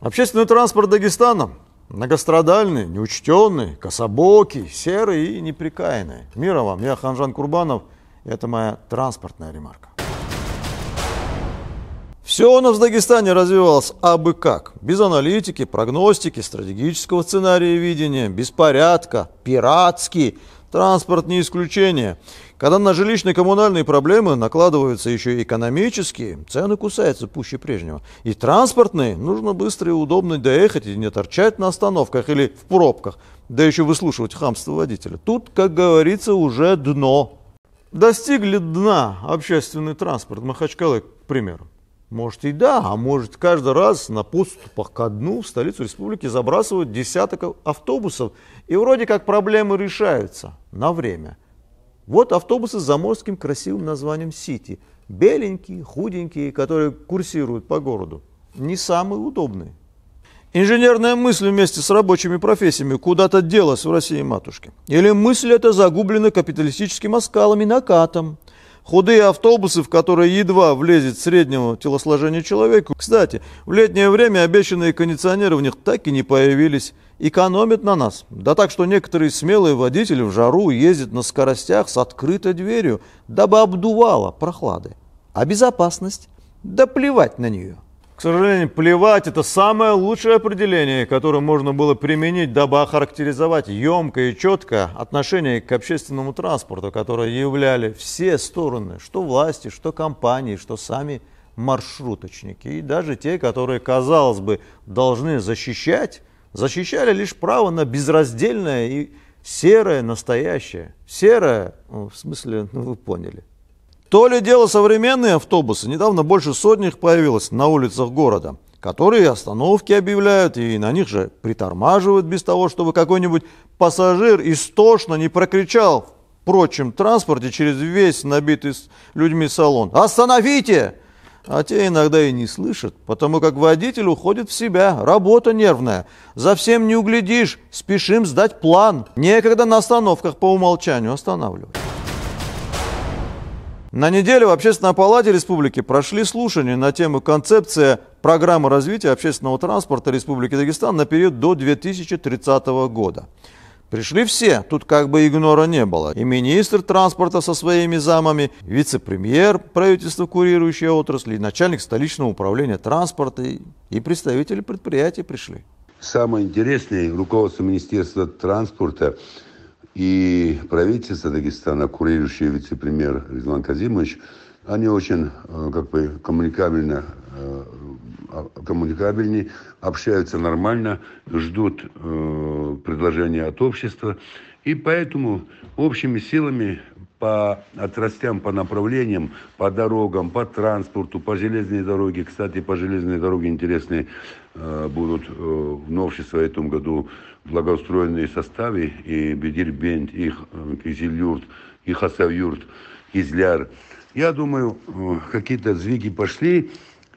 Общественный транспорт Дагестана многострадальный, неучтенный, кособокий, серый и неприкаянный. Мира вам, я Ханжан Курбанов, и это моя транспортная ремарка. Все у нас в Дагестане развивалось абы как. Без аналитики, прогностики, стратегического сценария видения, беспорядка, пиратский, Транспорт не исключение. Когда на жилищно-коммунальные проблемы накладываются еще и экономические, цены кусаются пуще прежнего. И транспортные нужно быстро и удобно доехать и не торчать на остановках или в пробках, да еще выслушивать хамство водителя. Тут, как говорится, уже дно. Достигли дна общественный транспорт Махачкалы, к примеру. Может и да, а может каждый раз на поступах ко дну в столицу республики забрасывают десяток автобусов, и вроде как проблемы решаются на время. Вот автобусы с заморским красивым названием «Сити». Беленькие, худенькие, которые курсируют по городу. Не самые удобные. Инженерная мысль вместе с рабочими профессиями куда-то делась в России матушке. Или мысль эта загублена капиталистическим оскалом накатом – Худые автобусы, в которые едва влезет среднего телосложения человеку. Кстати, в летнее время обещанные кондиционеры в них так и не появились. Экономят на нас. Да так, что некоторые смелые водители в жару ездят на скоростях с открытой дверью, дабы обдувало прохлады. А безопасность? Да плевать на нее. К сожалению, плевать – это самое лучшее определение, которое можно было применить, дабы охарактеризовать емко и четко отношение к общественному транспорту, которое являли все стороны, что власти, что компании, что сами маршруточники. И даже те, которые, казалось бы, должны защищать, защищали лишь право на безраздельное и серое настоящее. Серое, ну, в смысле, ну вы поняли. То ли дело современные автобусы, недавно больше сотни их появилось на улицах города, которые остановки объявляют и на них же притормаживают без того, чтобы какой-нибудь пассажир истошно не прокричал в прочем транспорте через весь набитый людьми салон. «Остановите!» А те иногда и не слышат, потому как водитель уходит в себя, работа нервная. За всем не углядишь, спешим сдать план. Некогда на остановках по умолчанию останавливать. На неделе в Общественной палате республики прошли слушания на тему концепция программы развития общественного транспорта Республики Дагестан на период до 2030 года. Пришли все, тут как бы игнора не было. И министр транспорта со своими замами, вице-премьер правительства курирующей отрасли, и начальник столичного управления транспорта и, и представители предприятий пришли. Самое интересное, руководство Министерства транспорта и правительство Дагестана, курирующий вице-премьер Резлан Казимович, они очень э, как бы коммуникабельно э, коммуникабельнее, общаются нормально, ждут э, предложения от общества. И поэтому общими силами по отрастям, по направлениям, по дорогам, по транспорту, по железной дороге. Кстати, по железной дороге интересные э, будут э, новшества в этом году благоустроенные составы, и Бедирбент, э, и Кизильюрт, и Хасавюрт, Кизляр. Я думаю, э, какие-то сдвиги пошли,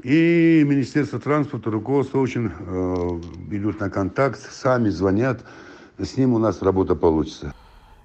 и Министерство транспорта, руководство очень э, идут на контакт, сами звонят, с ним у нас работа получится.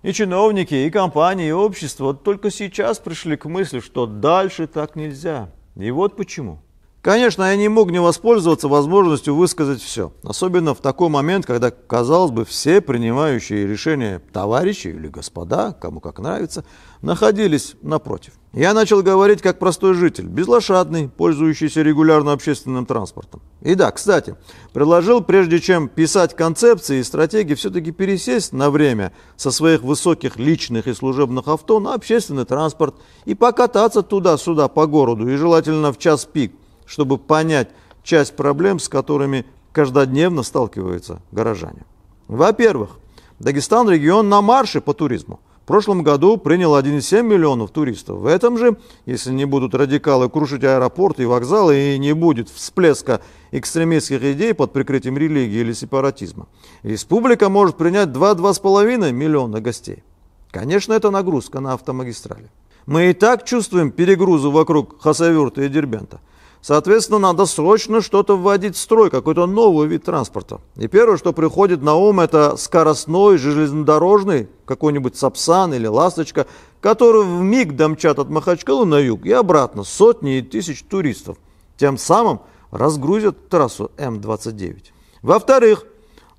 И чиновники, и компании, и общество только сейчас пришли к мысли, что дальше так нельзя. И вот почему. Конечно, я не мог не воспользоваться возможностью высказать все, особенно в такой момент, когда, казалось бы, все принимающие решения товарищи или господа, кому как нравится, находились напротив. Я начал говорить как простой житель, безлошадный, пользующийся регулярно общественным транспортом. И да, кстати, предложил, прежде чем писать концепции и стратегии, все-таки пересесть на время со своих высоких личных и служебных авто на общественный транспорт и покататься туда-сюда по городу, и желательно в час пик – чтобы понять часть проблем, с которыми каждодневно сталкиваются горожане. Во-первых, Дагестан – регион на марше по туризму. В прошлом году принял 1,7 миллионов туристов. В этом же, если не будут радикалы крушить аэропорты и вокзалы, и не будет всплеска экстремистских идей под прикрытием религии или сепаратизма, республика может принять 2-2,5 миллиона гостей. Конечно, это нагрузка на автомагистрали. Мы и так чувствуем перегрузу вокруг Хасавюрта и Дербента – Соответственно, надо срочно что-то вводить в строй, какой-то новый вид транспорта. И первое, что приходит на ум, это скоростной, железнодорожный, какой-нибудь Сапсан или Ласточка, который в миг домчат от Махачкалы на юг и обратно сотни и тысяч туристов. Тем самым разгрузят трассу М-29. Во-вторых,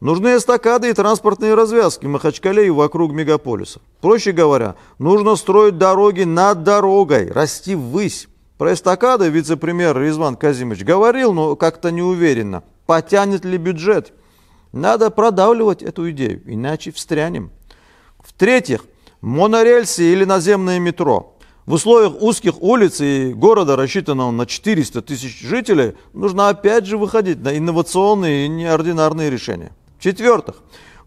нужны эстакады и транспортные развязки в Махачкале и вокруг мегаполиса. Проще говоря, нужно строить дороги над дорогой, расти ввысь. Про эстакады вице-премьер Резван Казимович говорил, но как-то неуверенно. Потянет ли бюджет? Надо продавливать эту идею, иначе встрянем. В-третьих, монорельсы или наземное метро. В условиях узких улиц и города, рассчитанного на 400 тысяч жителей, нужно опять же выходить на инновационные и неординарные решения. В-четвертых,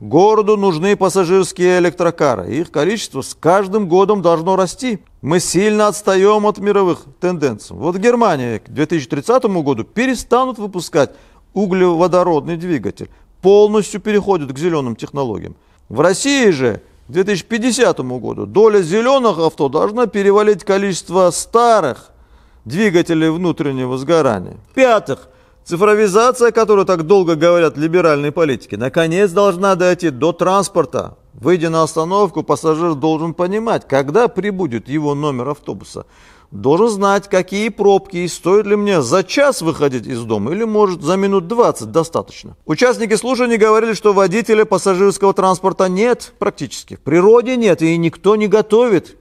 Городу нужны пассажирские электрокары. Их количество с каждым годом должно расти. Мы сильно отстаем от мировых тенденций. Вот в Германии к 2030 году перестанут выпускать углеводородный двигатель. Полностью переходят к зеленым технологиям. В России же к 2050 году доля зеленых авто должна перевалить количество старых двигателей внутреннего сгорания. В-пятых, Цифровизация, о которой так долго говорят либеральные политики, наконец должна дойти до транспорта. Выйдя на остановку, пассажир должен понимать, когда прибудет его номер автобуса. Должен знать, какие пробки и стоит ли мне за час выходить из дома или, может, за минут 20 достаточно. Участники слушаний говорили, что водителя пассажирского транспорта нет практически. В природе нет и никто не готовит.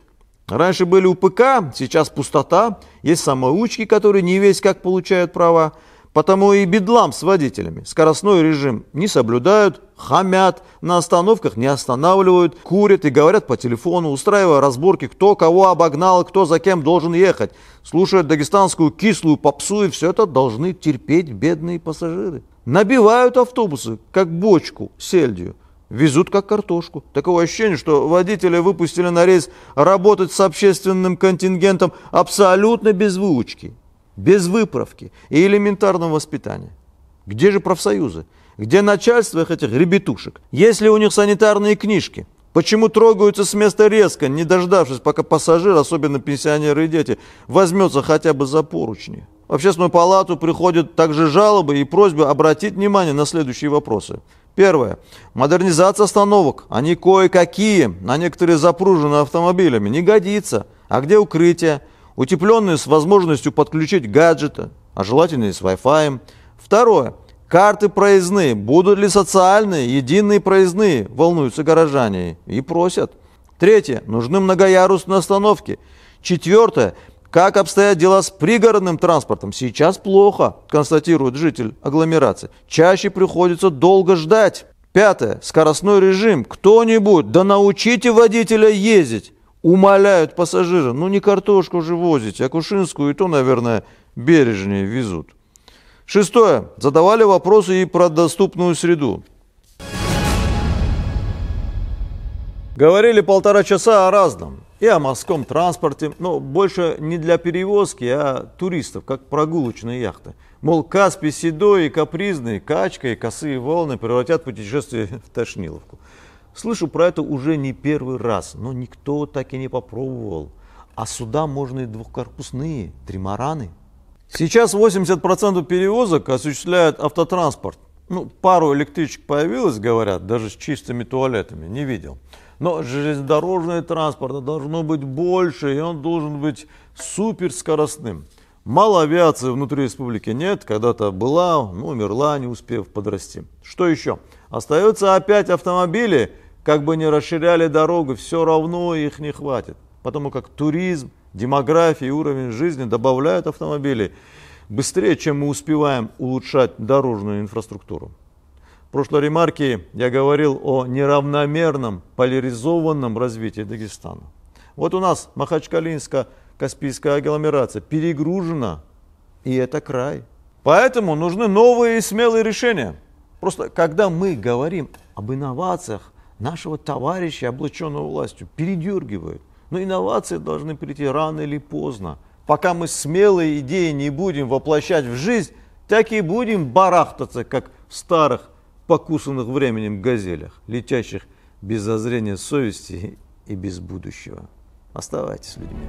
Раньше были УПК, сейчас пустота. Есть самоучки, которые не весь как получают права. Потому и бедлам с водителями. Скоростной режим не соблюдают, хамят, на остановках не останавливают, курят и говорят по телефону, устраивая разборки, кто кого обогнал, кто за кем должен ехать. Слушают дагестанскую кислую попсу, и все это должны терпеть бедные пассажиры. Набивают автобусы, как бочку, сельдью. Везут как картошку. Такое ощущение, что водители выпустили на рейс работать с общественным контингентом абсолютно без выучки без выправки и элементарного воспитания. Где же профсоюзы? Где начальство этих ребятушек? Есть ли у них санитарные книжки, почему трогаются с места резко, не дождавшись, пока пассажир, особенно пенсионеры и дети, возьмется хотя бы за поручни? В общественную палату приходят также жалобы и просьбы обратить внимание на следующие вопросы. Первое. Модернизация остановок. Они кое-какие, на некоторые запружены автомобилями. Не годится. А где укрытие? утепленные с возможностью подключить гаджеты, а желательно и с Wi-Fi. Второе. Карты проездные. Будут ли социальные, единые проездные, волнуются горожане и просят. Третье. Нужны многоярусные остановки. Четвертое. Как обстоят дела с пригородным транспортом? Сейчас плохо, констатирует житель агломерации. Чаще приходится долго ждать. Пятое. Скоростной режим. Кто-нибудь, да научите водителя ездить умоляют пассажира, ну не картошку же возите, а Кушинскую и то, наверное, бережнее везут. Шестое. Задавали вопросы и про доступную среду. Говорили полтора часа о разном. И о морском транспорте, но больше не для перевозки, а туристов, как прогулочные яхты. Мол, Каспий седой и капризный, качка и косые волны превратят путешествие в тошниловку. Слышу про это уже не первый раз, но никто так и не попробовал. А суда можно и двухкорпусные, тримараны. Сейчас 80% перевозок осуществляет автотранспорт. Ну, пару электричек появилось, говорят, даже с чистыми туалетами, не видел. Но железнодорожный транспорт а должно быть больше, и он должен быть суперскоростным. скоростным. Мало авиации внутри республики нет, когда-то была, но ну, умерла, не успев подрасти. Что еще? Остаются опять автомобили, как бы не расширяли дорогу, все равно их не хватит. Потому как туризм, демография и уровень жизни добавляют автомобили быстрее, чем мы успеваем улучшать дорожную инфраструктуру. В прошлой ремарке я говорил о неравномерном, поляризованном развитии Дагестана. Вот у нас Махачкалинска Каспийская агломерация перегружена, и это край. Поэтому нужны новые и смелые решения. Просто когда мы говорим об инновациях, нашего товарища, облаченного властью, передергивают. Но инновации должны прийти рано или поздно. Пока мы смелые идеи не будем воплощать в жизнь, так и будем барахтаться, как в старых, покусанных временем газелях, летящих без зазрения совести и без будущего. Оставайтесь с людьми.